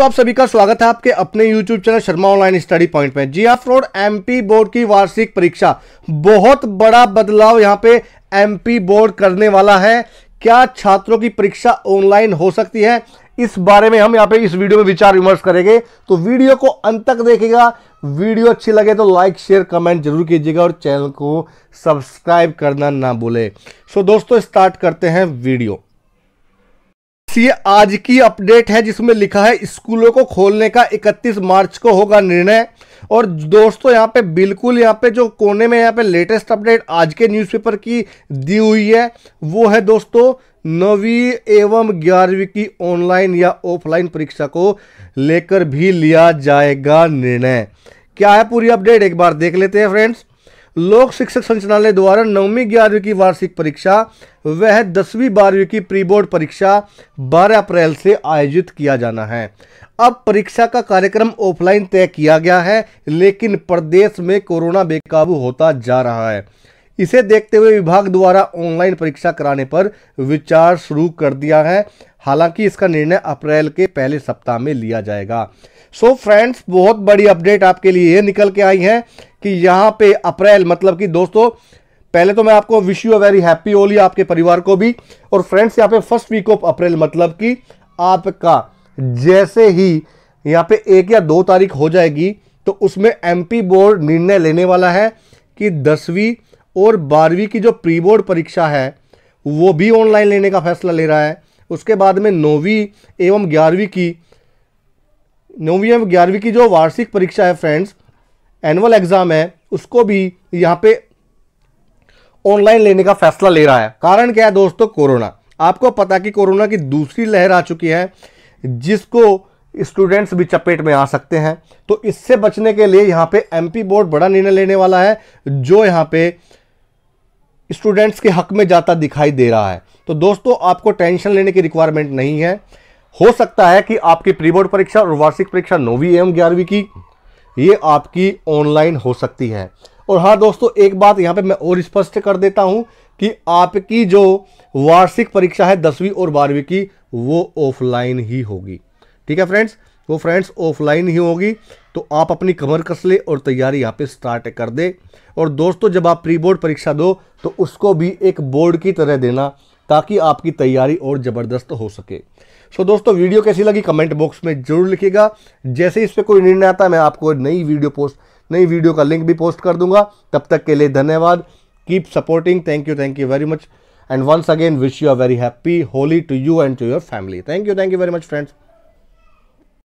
दोस्तों आप सभी का स्वागत है आपके अपने YouTube channel Sharma online study point में जी हाँ रोड एम बोर्ड की वार्षिक परीक्षा बहुत बड़ा बदलाव यहां पे एम बोर्ड करने वाला है क्या छात्रों की परीक्षा ऑनलाइन हो सकती है इस बारे में हम यहाँ पे इस वीडियो में विचार विमर्श करेंगे तो वीडियो को अंत तक देखेगा वीडियो अच्छी लगे तो लाइक शेयर कमेंट जरूर कीजिएगा और चैनल को सब्सक्राइब करना ना भूले सो दोस्तों स्टार्ट करते हैं वीडियो ये आज की अपडेट है जिसमें लिखा है स्कूलों को खोलने का 31 मार्च को होगा निर्णय और दोस्तों यहाँ पे बिल्कुल यहाँ पे जो कोने में यहाँ पे लेटेस्ट अपडेट आज के न्यूज़पेपर की दी हुई है वो है दोस्तों नवी एवं ग्यारहवीं की ऑनलाइन या ऑफलाइन परीक्षा को लेकर भी लिया जाएगा निर्णय क्या है पूरी अपडेट एक बार देख लेते हैं फ्रेंड्स लोक शिक्षक संचालय द्वारा नौवीं ग्यारहवीं की वार्षिक परीक्षा वह दसवीं बारहवीं की प्री बोर्ड परीक्षा 12 अप्रैल से आयोजित किया जाना है अब परीक्षा का कार्यक्रम ऑफलाइन तय किया गया है लेकिन प्रदेश में कोरोना बेकाबू होता जा रहा है इसे देखते हुए विभाग द्वारा ऑनलाइन परीक्षा कराने पर विचार शुरू कर दिया है हालांकि इसका निर्णय अप्रैल के पहले सप्ताह में लिया जाएगा सो so फ्रेंड्स बहुत बड़ी अपडेट आपके लिए ये निकल के आई है कि यहाँ पे अप्रैल मतलब कि दोस्तों पहले तो मैं आपको wish you a very happy Holi आपके परिवार को भी और फ्रेंड्स यहाँ पे फर्स्ट वीक ऑफ अप्रैल मतलब कि आपका जैसे ही यहाँ पे एक या दो तारीख हो जाएगी तो उसमें एमपी बोर्ड निर्णय लेने वाला है कि दसवीं और बारहवीं की जो प्री बोर्ड परीक्षा है वो भी ऑनलाइन लेने का फैसला ले रहा है उसके बाद में नौवीं एवं ग्यारहवीं की नौवीं एवं ग्यारहवीं की जो वार्षिक परीक्षा है फ्रेंड्स एनुअल एग्ज़ाम है उसको भी यहाँ पे ऑनलाइन लेने का फैसला ले रहा है कारण क्या है दोस्तों कोरोना आपको पता कि कोरोना की दूसरी लहर आ चुकी है जिसको स्टूडेंट्स भी चपेट में आ सकते हैं तो इससे बचने के लिए यहाँ पे एमपी बोर्ड बड़ा निर्णय लेने वाला है जो यहाँ पे स्टूडेंट्स के हक में जाता दिखाई दे रहा है तो दोस्तों आपको टेंशन लेने की रिक्वायरमेंट नहीं है हो सकता है कि आपकी प्री बोर्ड परीक्षा और वार्षिक परीक्षा नौवीं एवं ग्यारहवीं की ये आपकी ऑनलाइन हो सकती है और हाँ दोस्तों एक बात यहाँ पे मैं और स्पष्ट कर देता हूँ कि आपकी जो वार्षिक परीक्षा है दसवीं और बारहवीं की वो ऑफलाइन ही होगी ठीक है फ्रेंड्स वो फ्रेंड्स ऑफलाइन ही होगी तो आप अपनी कमर कस ले और तैयारी यहाँ पे स्टार्ट कर दे और दोस्तों जब आप प्री बोर्ड परीक्षा दो तो उसको भी एक बोर्ड की तरह देना ताकि आपकी तैयारी और ज़बरदस्त हो सके सो दोस्तों वीडियो कैसी लगी कमेंट बॉक्स में जरूर लिखिएगा जैसे इस पर कोई निर्णय आता मैं आपको नई वीडियो पोस्ट नई वीडियो का लिंक भी पोस्ट कर दूंगा तब तक के लिए धन्यवाद keep supporting thank you thank you very much and once again wish you are very happy Holi to you and to your family thank you thank you very much friends